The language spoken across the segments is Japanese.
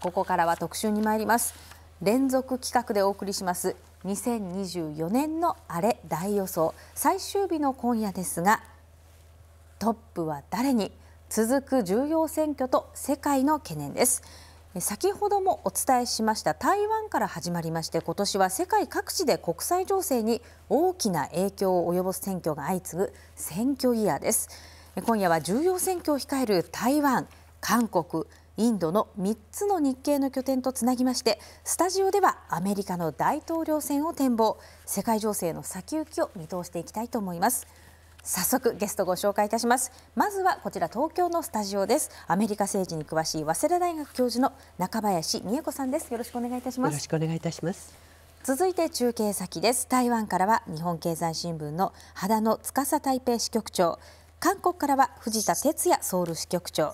ここからは特集に参ります連続企画でお送りします2024年のあれ大予想最終日の今夜ですがトップは誰に続く重要選挙と世界の懸念です先ほどもお伝えしました台湾から始まりまして今年は世界各地で国際情勢に大きな影響を及ぼす選挙が相次ぐ選挙イヤーです今夜は重要選挙を控える台湾韓国インドの3つの日系の拠点とつなぎましてスタジオではアメリカの大統領選を展望世界情勢の先行きを見通していきたいと思います早速ゲストご紹介いたしますまずはこちら東京のスタジオですアメリカ政治に詳しい早稲田大学教授の中林美恵子さんですよろしくお願いいたしますよろしくお願いいたします続いて中継先です台湾からは日本経済新聞の秦野司台北支局長韓国からは藤田哲也ソウル支局長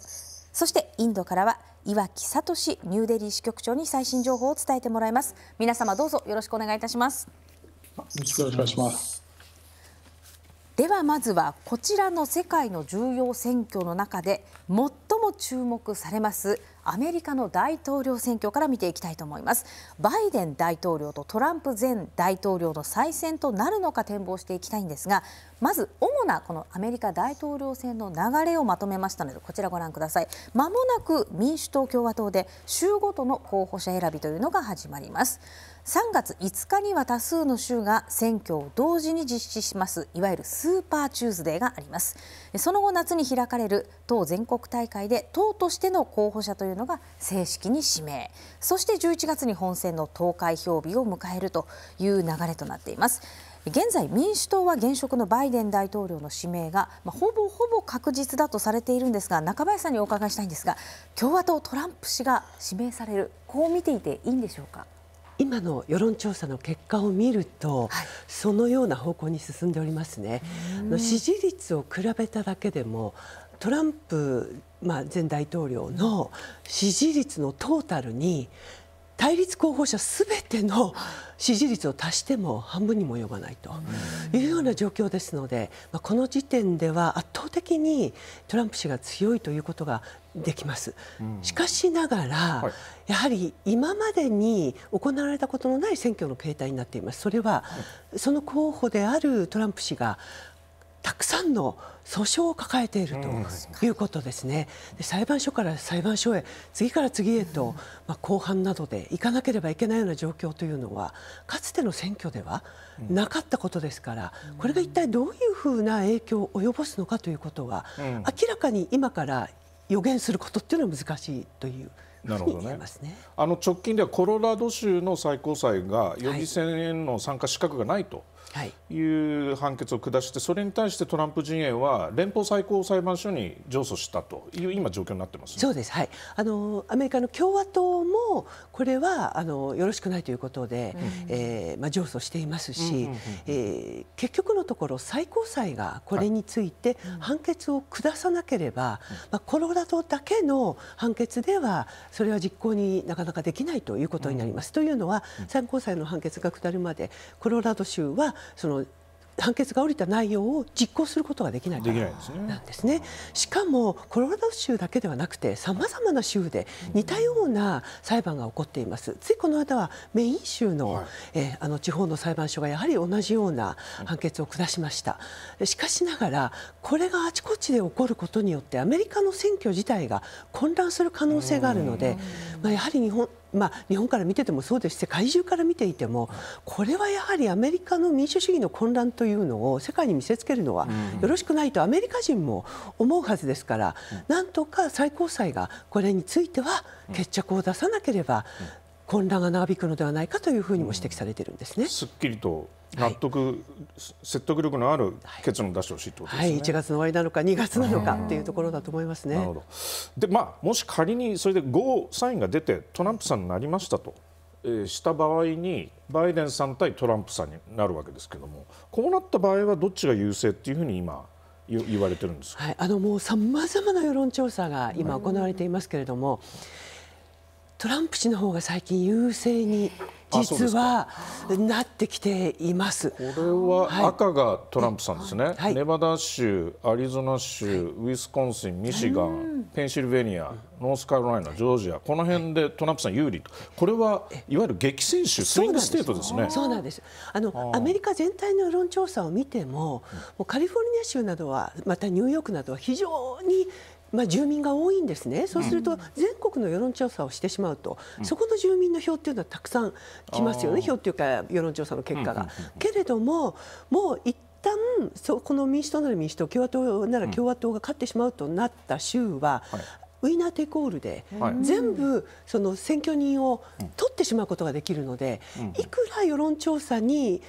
そしてインドからは岩木聡ニューデリー支局長に最新情報を伝えてもらいます皆様どうぞよろしくお願いいたしますよろしくお願いしますではまずはこちらの世界の重要選挙の中で最も注目されますアメリカの大統領選挙から見ていきたいと思いますバイデン大統領とトランプ前大統領の再選となるのか展望していきたいんですがまず主なこのアメリカ大統領選の流れをまとめましたのでこちらご覧くださいまもなく民主党共和党で州ごとの候補者選びというのが始まります3月5日には多数の州が選挙を同時に実施しますいわゆるスーパーチューズデーがありますその後夏に開かれる党全国大会で党としての候補者というるのが正式に指名そして11月に本選の投開票日を迎えるという流れとなっています。現在、民主党は現職のバイデン大統領の指名が、まほぼほぼ確実だとされているんですが中林さんにお伺いしたいんですが共和党、トランプ氏が指名されるこう見ていていいんでしょうか。今の世論調査の結果を見ると、はい、そのような方向に進んでおりますね。支持率を比べただけでもトランプ、まあ、前大統領の支持率のトータルに対立候補者すべての支持率を足しても半分にも及ばないというような状況ですので、まこの時点では圧倒的にトランプ氏が強いということができます。しかしながら、やはり今までに行われたことのない選挙の形態になっています。それは、その候補であるトランプ氏がたくさんの訴訟を抱えているということですね、で裁判所から裁判所へ次から次へと、まあ、公判などで行かなければいけないような状況というのはかつての選挙ではなかったことですから、これが一体どういうふうな影響を及ぼすのかということは、明らかに今から予言することっていうのは難しいというなるほどね、あの直近ではコロラド州の最高裁が予備選への参加資格がないという判決を下して、それに対してトランプ陣営は連邦最高裁判所に上訴したという今状況になってます、ね、そうです、はい、あのアメリカの共和党もこれはあのよろしくないということで、うん、えー、まあ、上訴していますし、結局のところ最高裁がこれについて判決を下さなければ、はい、まあ、コロラドだけの判決ではそれは実行になかなかできないということになります。うん、というのは最高裁の判決が下るまでコロラド州はその判決が下りた内容を実行することができないからなんですね。しかもコロラド州だけではなくてさまざまな州で似たような裁判が起こっています。ついこの間はメイン州のはい、えあの地方の裁判所がやはり同じような判決を下しました。しかしながらこれがあちこちで起こることによってアメリカの選挙自体が混乱する可能性があるので、まあ、やはり日本まあ、日本から見ててもそうですし世界中から見ていてもこれはやはりアメリカの民主主義の混乱というのを世界に見せつけるのはよろしくないとアメリカ人も思うはずですからなんとか最高裁がこれについては決着を出さなければ混乱が長引くのではないかというふうにも指摘されているんですね。すっきりと納得、説得力のある結論を出してほしいということですね、はい、1月の終わりなのか2月なのかっていうところだと思いますね。なるほどでまあ、もし仮にそれでゴーサインが出てトランプさんになりましたと、えー、した場合にバイデンさん対トランプさんになるわけですけれどもこうなった場合はどっちが優勢っていうふうに今言われてるんですはい、あのもうさまざまな世論調査が今行われていますけれども、トランプ氏の方が最近優勢に実はなってきています。これは赤がトランプさんですね、はい、ネバダ州、アリゾナ州、ウィスコンシン、ミシガン、ペンシルベニア、ノースカロライナ、ジョージア、この辺でトランプさん有利と、これはいわゆる激戦州、スイングステートですね。そうなんです。あのアメリカ全体の世論調査を見ても、もうカリフォルニア州などは、またニューヨークなどは非常にまあ、住民が多いんですね、そうすると全国の世論調査をしてしまうと、そこの住民の票っていうのはたくさん来ますよね、票っていうか、世論調査の結果が。けれども、もう一旦そこの民主党なら民主党、共和党なら共和党が勝ってしまうとなった州は、ウィナーテイコールで、全部その選挙人を取ってしまうことができるので、いくら世論調査に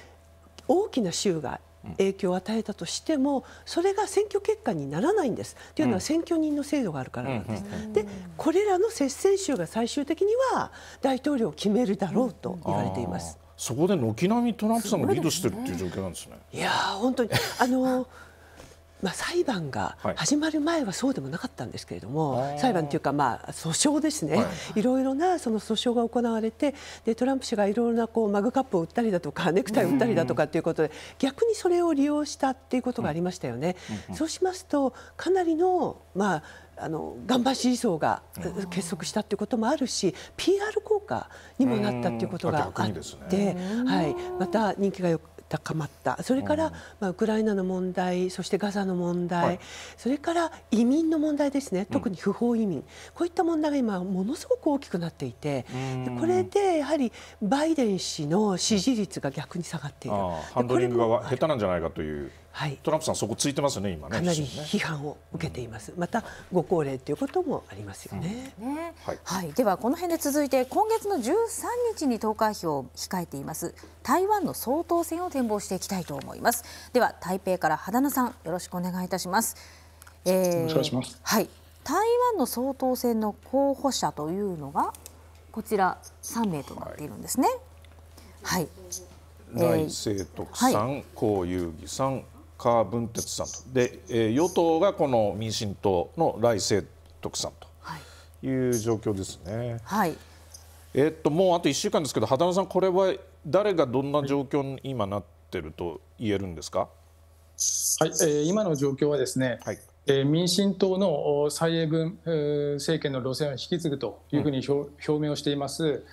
大きな州が影響を与えたとしてもそれが選挙結果にならないんです。というのは選挙人の制度があるからなんです。でこれらの接戦州が最終的には大統領を決めるだろうと言われています。そこで軒並みトランプさんがリードしてるっていう状況なんですね。いや本当にあのまあ、裁判が始まる前はそうでもなかったんですけれども、はい、裁判というか、まあ、訴訟ですね、はい、ろいろなその訴訟が行われてでトランプ氏がいろいろなこうマグカップを売ったりだとかネクタイを売ったりだとかということで、逆にそれを利用したっていうことがありましたよね。そうしますとかなりの、まああの岩盤支持層が結束したということもあるし PR 効果にもなったということがあって、はい、また人気がよく高まったそれから、まあ、ウクライナの問題そしてガザの問題、はい、それから移民の問題ですね特に不法移民、うん、こういった問題が今ものすごく大きくなっていてこれでやはりバイデン氏の支持率が逆に下がっている。ハンドリングが下手なんじゃないかという。はい、トランプさん、そこついてますね、今ね。かなり批判を受けています。うん、また、ご高齢ということもありますよね。ねはい、はい、では、この辺で続いて、今月の十三日に投開票を控えています。台湾の総統選を展望していきたいと思います。では、台北から羽田さん、よろしくお願いいたします。えー、よろしくお願いします。はい、台湾の総統選の候補者というのが、こちら三名となっているんですね。はい。はい、内政徳さん、はい、高遊戯さん、川文哲さんとで、えー、与党がこの民進党の来清徳さんという状況ですね。はい、えっともうあと1週間ですけど畑野さんこれは誰がどんな状況に今なってると言えるんですか、はいえー、今の状況はですね、はいえー、民進党の蔡英文、えー、政権の路線を引き継ぐというふうに表うん、表明をしています。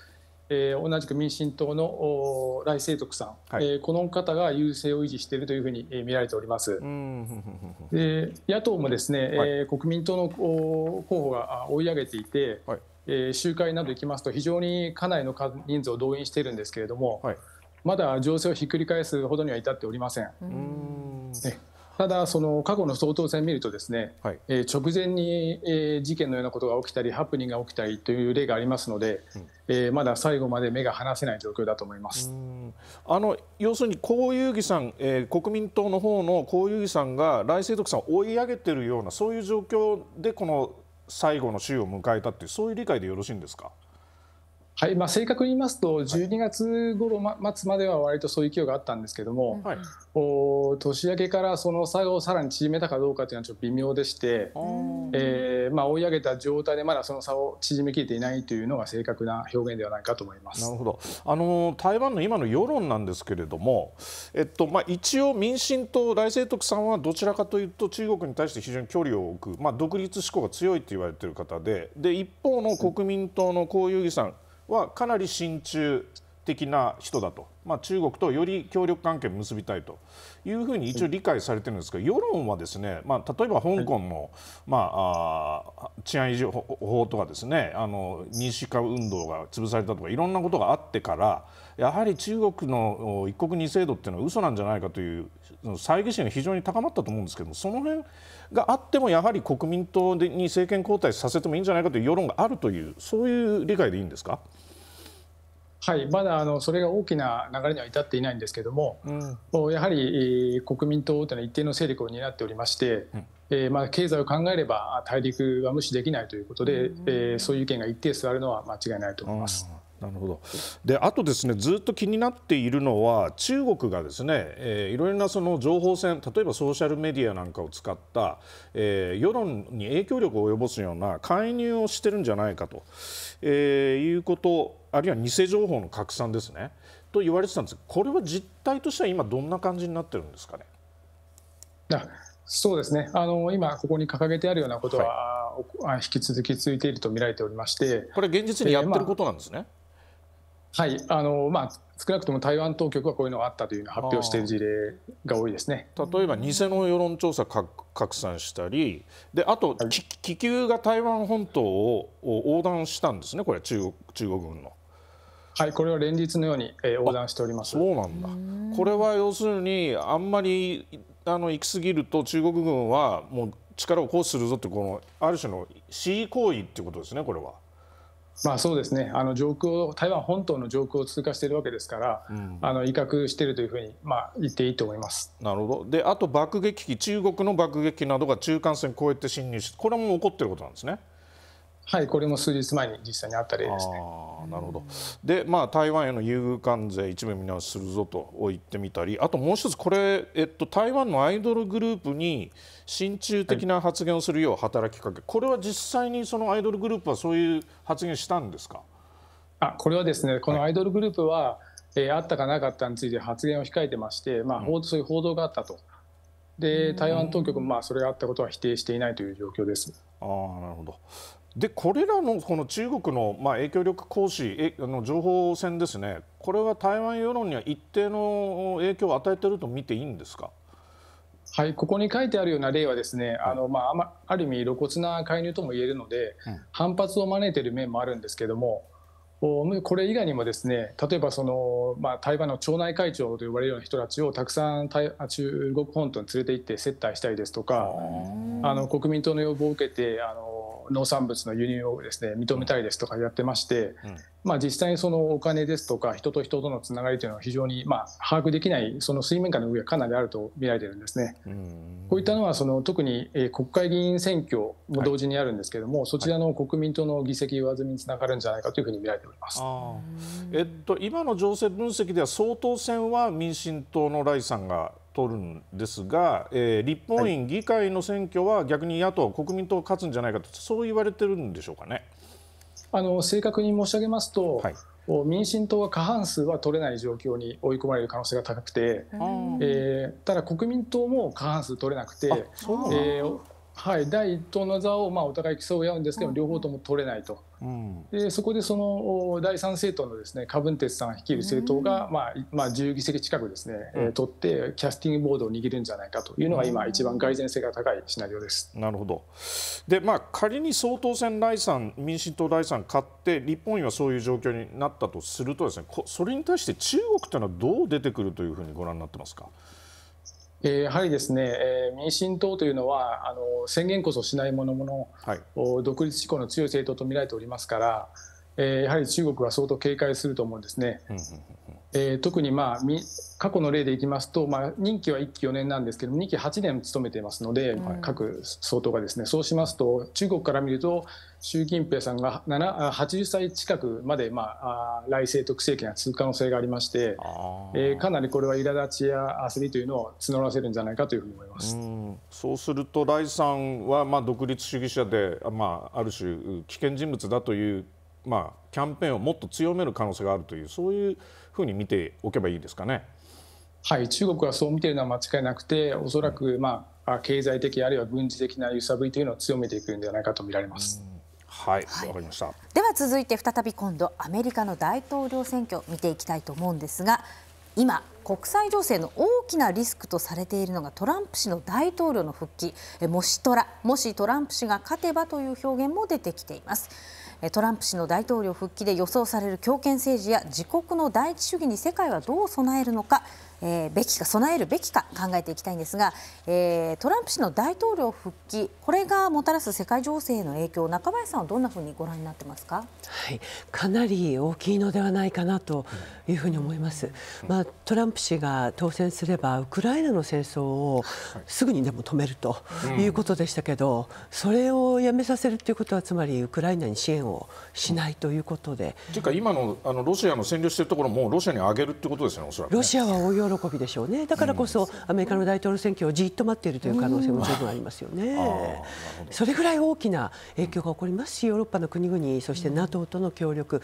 えー、同じく民進党の来清徳さん、はい、えー、この方が優勢を維持しているというふうに見られております。で野党もですね、はい、えー、国民党の候補が追い上げていて、はい、えー、集会など行きますと非常にかなりの人数を動員しているんですけれども、はい、まだ情勢をひっくり返すほどには至っておりません。うんただ、その過去の総統選見ると、ですね、はい、えー、直前に、えー、事件のようなことが起きたり、ハプニングが起きたりという例がありますので、うん、えー、まだ最後まで目が離せない状況だと思いますあの要するに、高遊戯さん、えー、国民党の方の高遊戯さんが、来世徳さんを追い上げているような、そういう状況で、この最後の週を迎えたっていう、そういう理解でよろしいんですか。はいまあ、正確に言いますと、12月頃、ま、末までは割とそういう勢いがあったんですけども、はい、お年明けからその差をさらに縮めたかどうかというのはちょっと微妙でして、えーまあ、追い上げた状態でまだその差を縮めきれていないというのが正確な表現ではないかと思いますなるほどあの台湾の今の世論なんですけれども、えっとまあ、一応、民進党、来清徳さんはどちらかというと中国に対して非常に距離を置く、まあ、独立志向が強いと言われている方でで一方の国民党の江遊義さんはかなり親中的な人だと、まあ、中国とより協力関係を結びたいというふうに一応理解されてるんですが世論はですね、まあ、例えば香港の、まあ、あ治安維持法とかですねあの民主化運動が潰されたとかいろんなことがあってからやはり中国の一国二制度っていうのは嘘なんじゃないかという猜疑心が非常に高まったと思うんですけどもその辺があってもやはり国民党に政権交代させてもいいんじゃないかという世論があるというそういう理解でいいんですかはい、まだあのそれが大きな流れには至っていないんですけども、うん、やはり、国民党というのは一定の勢力を担っておりまして、うん、えー、まあ、経済を考えれば大陸は無視できないということで、うん、えー、そういう意見が一定数あるのは間違いないと思います。うんなるほどであとですねずっと気になっているのは中国がですね、えー、いろいろなその情報戦例えばソーシャルメディアなんかを使った、えー、世論に影響力を及ぼすような介入をしてるんじゃないかと、えー、いうことあるいは偽情報の拡散ですねと言われてたんですこれは実態としては今どんな感じになってるんですかね。そうですねあの今、ここに掲げてあるようなことは、はい、引き続き続いていると見られておりましてこれ、現実にやってることなんですね。えーまあはいあのまあ、少なくとも台湾当局はこういうのがあったというのを発表している事例が多いですね例えば偽の世論調査拡散したりであと、はい、気球が台湾本島を横断したんですねこれ中国中国軍の。はい、これは連日のように、えー、横断しております。そうなんだ。これは要するに、あんまり、あの、行き過ぎると、中国軍は、もう力を行使するぞって、この、ある種の示意行為っていうことですね、これは。まあ、そうですねあの上空を台湾本島の上空を通過しているわけですから、うん、あの威嚇しているというふうに、まあ、言っていいと思いますなるほどであと爆撃機中国の爆撃機などが中間線を越えて侵入して、これも起こっていることなんですね。はい、これも数日前に実際にあった例ですね。あなるほどで、まあ、台湾への優遇関税、一部見直しするぞと言ってみたり、あともう一つ、これ、えっと、台湾のアイドルグループに親中的な発言をするよう働きかけ、はい、これは実際にそのアイドルグループはそういう発言したんですかあこれはですね、このアイドルグループは、はい、えー、あったかなかったについて発言を控えてまして、まあ、うん、そういう報道があったと。で台湾当局もまあそれがあったことは否定していないという状況です。あなるほどでこれらのこの中国のまあ影響力行使えあの情報戦ですねこれは台湾世論には一定の影響を与えていると見ていいんですか。はい、ここに書いてあるような例はですね、あのまあ、ある意味露骨な介入とも言えるので、うん、反発を招いている面もあるんですけどもこれ以外にもですね例えばその、まあ、台湾の町内会長と呼ばれるような人たちをたくさん中国本島に連れて行って接待したりですとかあの国民党の要望を受けてあの農産物の輸入をですね認めたりですとかやってまして、うん、まあ、実際にそのお金ですとか人と人とのつながりというのは非常にまあ把握できないその水面下の上がかなりあると見られてるんですね。うん、こういったのはその特に国会議員選挙も同時にあるんですけれども、はい、そちらの国民党の議席上積みにつながるんじゃないかというふうに見られております。えっと、今の情勢分析では総統選は民進党のライさんが取るんですが、えー、立法院議会の選挙は逆に野党、国民党勝つんじゃないかとそう言われてるんでしょうかねあの正確に申し上げますと、はい、民進党は過半数は取れない状況に追い込まれる可能性が高くて、えー、ただ国民党も過半数取れなくてえー、はい、第1党の座をまあお互い競い合うんですけど、両方とも取れないと、うん、でそこでその第3政党のですねカブンテスさん率いる政党が、まあまあ、10議席近くですね、うん、取ってキャスティングボードを握るんじゃないかというのが今、一番蓋然性が高いシナリオです、うん、なるほどで、まあ、仮に総統選、第3民進党第3勝って日本はそういう状況になったとするとですねそれに対して中国というのはどう出てくるというふうにご覧になってますか。やはりですね、えー、民進党というのはあの宣言こそしないものの、はい、独立志向の強い政党と見られておりますから、えー、やはり中国は相当警戒すると思うんですね。うんうんえー、特に、まあ、過去の例でいきますと、まあ、任期は1期4年なんですけど2期8年務めていますので、各総統がですねそうしますと中国から見ると習近平さんが80歳近くまで、まあ、来世特政権が続く可能性がありまして、えー、かなりこれは苛立ちや焦りというのを募らせるんじゃないかというふうに思いますそうすると、来さんは、まあ、独立主義者で、まあ、ある種危険人物だというまあ、キャンペーンをもっと強める可能性があるというそういうふうに見ておけばいいですかね。はい、中国はそう見ているのは間違いなくておそらく、まあ、経済的あるいは軍事的な揺さぶりというのを強めていくんではないかと見られます。はい、はい、かりましたでは続いて再び今度アメリカの大統領選挙を見ていきたいと思うんですが今国際情勢の大きなリスクとされているのがトランプ氏の大統領の復帰もしトラもしトランプ氏が勝てばという表現も出てきています。トランプ氏の大統領復帰で予想される強権政治や自国の第一主義に世界はどう備えるのか、えー、べきか備えるべきか考えていきたいんですが、えー、トランプ氏の大統領復帰これがもたらす世界情勢への影響中林さんはどんなふうにご覧になってますか、はい、かなり大きいのではないかなというふうに思います、まあ、トランプ氏が当選すればウクライナの戦争をすぐにでも止めるということでしたけど、それをやめさせるということはつまりウクライナに支援ををしないということで。というか今のあのロシアの占領しているところもロシアにあげるってことですよね、おそらく、ね、ロシアは大喜びでしょうね、だからこそ、アメリカの大統領選挙をじっと待っているという可能性も十分ありますよね。それぐらい大きな影響が起こりますし、ヨーロッパの国々、そして NATO との協力、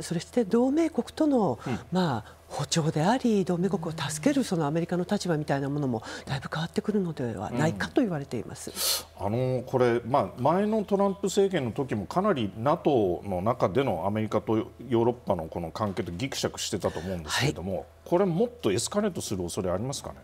そして同盟国との、まあ、歩調であり同盟国を助けるそのアメリカの立場みたいなものもだいぶ変わってくるのではないかと言われています、うん、あのこれ、まあ、前のトランプ政権の時もかなり NATO の中でのアメリカとヨーロッパのこの関係とぎくしゃくしてたと思うんですけれども、はい、これもっとエスカレートする恐れありますかね。